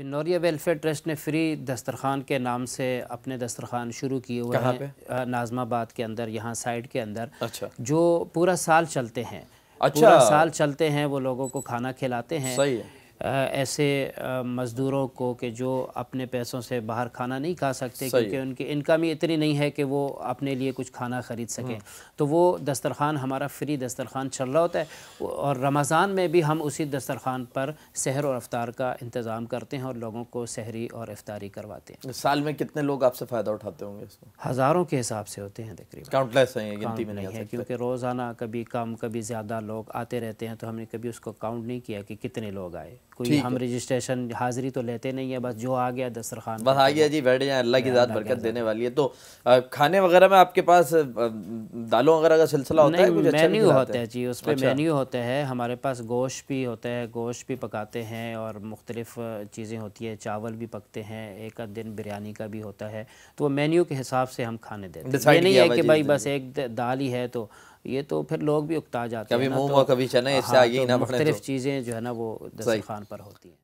बिन्नौरिया welfare trust ने free दस्तरखान के नाम से अपने दस्तरखान शुरू किए हुए हैं नाजमाबाद के अंदर यहाँ साइड के अंदर अच्छा जो पूरा साल चलते हैं अच्छा पूरा साल चलते हैं वो लोगों को खाना खिलाते हैं सही है ऐसे मज़दूरों को कि जो अपने पैसों से बाहर खाना नहीं खा सकते क्योंकि उनकी इनकम ही इतनी नहीं है कि वो अपने लिए कुछ खाना ख़रीद सकें हम्म। तो वो दस्तरखान हमारा फ्री दस्तरखान चल रहा होता है और रमज़ान में भी हम उसी दस्तरखान पर सहर और अफ्तार का इंतज़ाम करते हैं और लोगों को सहरी और अफ्तारी करवाते हैं साल में कितने लोग आपसे फ़ायदा उठाते होंगे हज़ारों के हिसाब से होते हैं तकरीबन में नहीं है क्योंकि रोज़ाना कभी कम कभी ज़्यादा लोग आते रहते हैं तो हमने कभी उसको काउंट नहीं किया कि कितने लोग आए कोई हम रजिस्ट्रेशन हाजिरी तो लेते नहीं है बस जो आ गया दस्तरखान बस आ गया जी बैठ जाए अल्लाह की ज़्यादा बरकत देने वाली है तो खाने वगैरह में आपके पास दालों वगैरह का सिलसिला होता है मेन्यू होता है जी उस पर मेन्यू होता है हमारे पास गोश्त भी होता है गोश्त भी पकाते हैं और मुख्तलिफ़ चीज़ें होती है चावल भी पकते हैं एक आध दिन बिरयानी का भी होता है तो मेन्यू के हिसाब से हम खाने देते हैं नहीं है कि भाई बस एक दाल ही है तो ये तो फिर लोग भी उकता जाते हैं कभी मुंह तो, कभी चने इससे हाँ, आगे ही तो ना बढ़े तो, चीज़ें जो है ना वो दस्तरखान पर होती हैं